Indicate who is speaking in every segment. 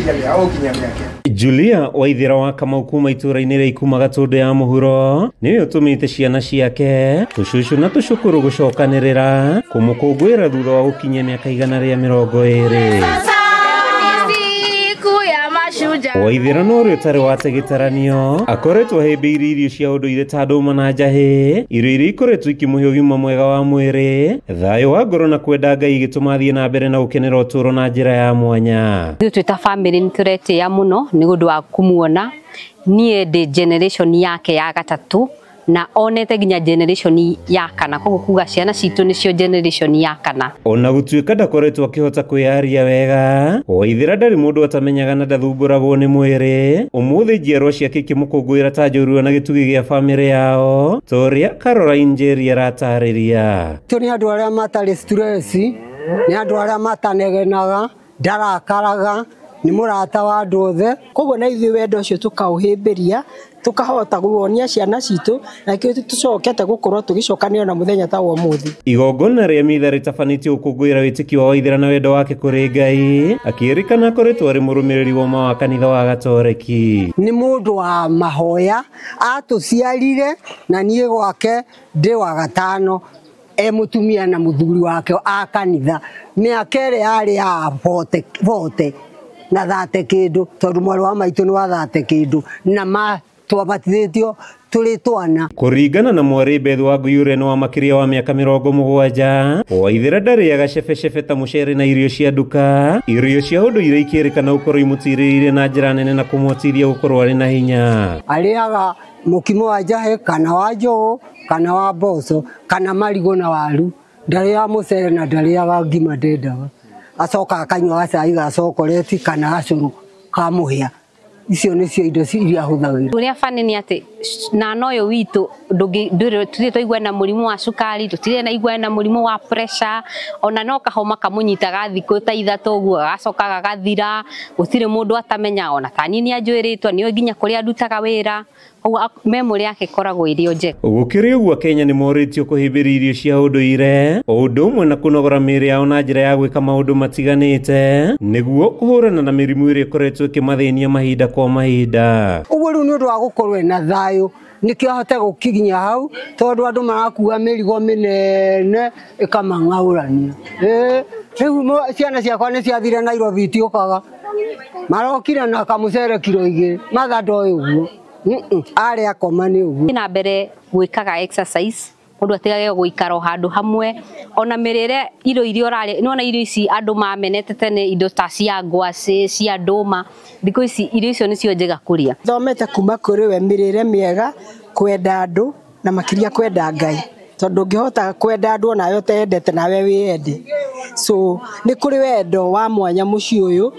Speaker 1: kinyamira ukinyamira Julia waithira wa kamau kuma itũra-inĩ rĩa ikuma gatũndũ ya mũhuro nĩwe ũtũmĩte ciana ciake tũcũcũ na tũcũkũrũ gũcokanĩrĩra kũmũkũngũĩra thutha wa gũkinyia mĩaka igana rĩa mĩrongo ĩrĩ wa ithirano ũrĩa ũtarĩ wate tegĩtaranio akoretwo iri irio cia ũndũire ta ndũma na njahĩ irio iria ikoretwo ikĩmũhe ũgima mwega wa mwĩrĩ thayũ wa ngoro na kwenda ngai igĩtũma thiĩ na mbere na gũkenera ũtũũro na njĩra ya mwanya
Speaker 2: ithuĩ twĩ ta bamĩrĩ nĩ tũretĩĩa mũno nĩ ũndũ wa kũmuona niĩ ndĩ generation yake ya gatatũ na onete nginya generation ya kana koguo kuga ciana citu nicio generation ya kana
Speaker 1: ona gutuika ndakoretwo akihota kwiyaria wega waithira ndari mundu atamenyaga na ndathumburagwo ni mwiri umuthi njiarwa ciake ikimukungwira ta njorua na gitugi gia famiri yao toria karora injeri aratariria
Speaker 3: tio ni andu aria matari stress ni andu aria matanegenaga ndarakaraga
Speaker 1: ni
Speaker 4: murata wa andu othe koguo na ithuĩ wendo ũcio tũkaũhĩmbĩria tukahota kuonia ciana citũ na kĩu tucokete gũkorwo tũgĩcokanio na mũthenya ta wa ũmũthĩ
Speaker 1: igongona rĩa mitha rĩtabanĩtie gũkũngũĩra wĩtĩkio wa waithĩra na wendo wake kũrĩ ngai akĩĩrĩkana akoretwo arĩ mũrũmĩrĩri wa ma wa kanitha wa gatoreki
Speaker 3: nĩ mũndũ wa mahoya atũciarire na niĩ gwake ndĩ wa gatano e mũtumia na mũthuri wake a kanitha mĩaka ĩrĩa a ya vote, bote na thate kindu tondu mwarä wa maitå nä wathate kindu na ma twabatithätio tuli twana
Speaker 1: kuringana na mwari beth wa nguyure ni wa makiria wa miaka mirongo mugwanja waithira aga cebecebe ta mucere na irio cia nduka irio cia unduire ikirikana ukorwo imutiriire na njira nene na kumwatiria gukorwo ari na hinya
Speaker 3: ariaga mukimo wa njahe kana wa njogå kana wa mboco kana marigo na waru ndariaga mucere na ndariaga ngima ndendaga acoka akanywa gacai ga cokoreti kana gacuru ka muhia icio cio indo iria huthagira
Speaker 2: uria fani ni atä na noyo witu tutire twaigua na rimå wa cukari tutire na igua na rimå wa pressure ona no kahoma nyitaga thikå ta å guo gå tirä gutire mundu atamenya ona tani ni anjuiritwo nio nginya a ndutaga ra memory yake ikoragwo irio njega
Speaker 1: gukiri uguo kenya ni moritio kuhimbira irio cia unduire ire undu mwe na kunogora miiri yao na njira ya gwika maundu matiganite niguo kuhurana na mirimu iria ikoretwo kimathenia mahinda kwa mahinda
Speaker 3: ugwo riu nä undu wa gukorwo na thayo nikio ahote gukiginya hau tondu andu marakua mirigo minene ikamang'aurania riu ciana ciakwa nä ciathire nairobi itiũkaga
Speaker 2: marokire na kamucere kiro igä mathando ndoä å guo arä akwa mani å guo na mbere gwä kaga exercise mundu atigage guikara handu hamwe ona mirire irio iria urarä nona irio ici andu mamenete tene indo ta cia ngwacä cia nduma thikå ici irio icio nicio njega
Speaker 4: kuria thomete kuma kuri we mirire miega kwenda andu na makiria kwenda ngai tondå ngä hota kwenda andå onawe ũtendete nawe wä ende so nä kå rä wendo wa mwanya må ciä å yå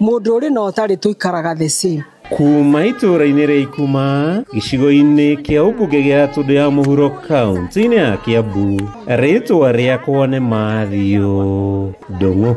Speaker 4: må ndå å rä na å tarä tå ikaraga the same
Speaker 1: kuma itũra-inĩ rĩa ikuma gĩcigo-inĩ kĩa ũmbunge gĩa tũndũ ya mũhuro kaunti-inĩ ya kĩambu rĩtwa rĩakwa nĩ mathiũ ndũng'ũ